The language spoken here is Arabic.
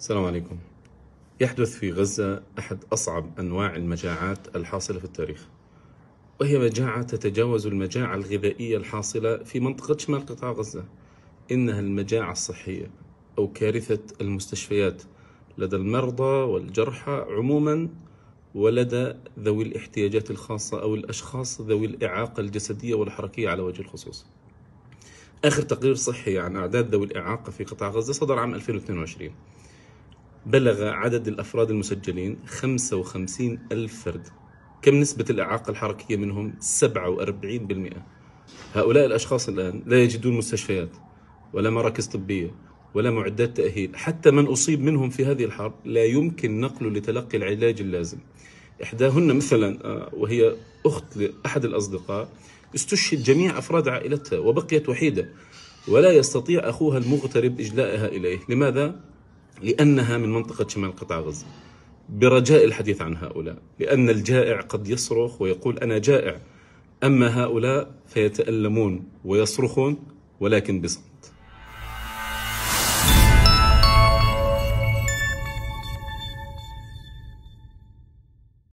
السلام عليكم يحدث في غزة أحد أصعب أنواع المجاعات الحاصلة في التاريخ وهي مجاعة تتجاوز المجاعة الغذائية الحاصلة في منطقة شمال قطاع غزة إنها المجاعة الصحية أو كارثة المستشفيات لدى المرضى والجرحى عموما ولدى ذوي الاحتياجات الخاصة أو الأشخاص ذوي الإعاقة الجسدية والحركية على وجه الخصوص آخر تقرير صحي عن أعداد ذوي الإعاقة في قطاع غزة صدر عام 2022 بلغ عدد الأفراد المسجلين 55 ألف فرد كم نسبة الإعاقة الحركية منهم 47% هؤلاء الأشخاص الآن لا يجدون مستشفيات ولا مراكز طبية ولا معدات تأهيل حتى من أصيب منهم في هذه الحرب لا يمكن نقله لتلقي العلاج اللازم إحداهن مثلا آه، وهي أخت لأحد الأصدقاء استشهد جميع أفراد عائلتها وبقيت وحيدة ولا يستطيع أخوها المغترب إجلائها إليه لماذا؟ لأنها من منطقة شمال قطاع غزة برجاء الحديث عن هؤلاء لأن الجائع قد يصرخ ويقول أنا جائع أما هؤلاء فيتألمون ويصرخون ولكن بصمت